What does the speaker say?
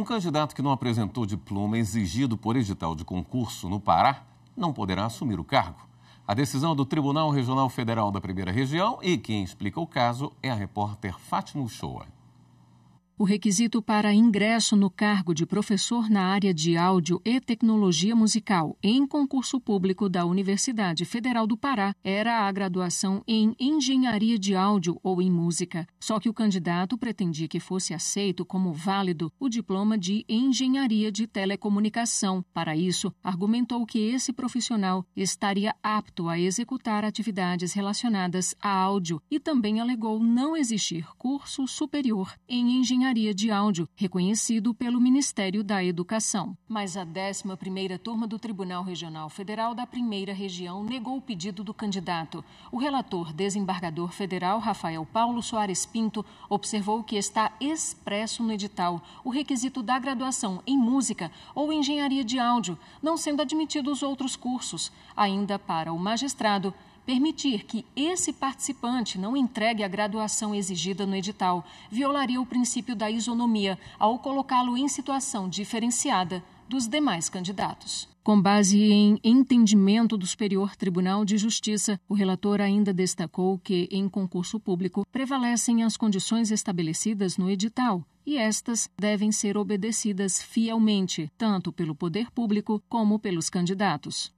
Um candidato que não apresentou diploma exigido por edital de concurso no Pará não poderá assumir o cargo. A decisão é do Tribunal Regional Federal da Primeira Região e quem explica o caso é a repórter Fátima Uchoa o requisito para ingresso no cargo de professor na área de áudio e tecnologia musical em concurso público da Universidade Federal do Pará era a graduação em engenharia de áudio ou em música. Só que o candidato pretendia que fosse aceito como válido o diploma de engenharia de telecomunicação. Para isso, argumentou que esse profissional estaria apto a executar atividades relacionadas a áudio e também alegou não existir curso superior em engenharia engenharia de áudio, reconhecido pelo Ministério da Educação. Mas a 11ª turma do Tribunal Regional Federal da Primeira Região negou o pedido do candidato. O relator desembargador federal Rafael Paulo Soares Pinto observou que está expresso no edital o requisito da graduação em música ou engenharia de áudio, não sendo admitidos outros cursos. Ainda para o magistrado, Permitir que esse participante não entregue a graduação exigida no edital violaria o princípio da isonomia ao colocá-lo em situação diferenciada dos demais candidatos. Com base em entendimento do Superior Tribunal de Justiça, o relator ainda destacou que, em concurso público, prevalecem as condições estabelecidas no edital e estas devem ser obedecidas fielmente, tanto pelo poder público como pelos candidatos.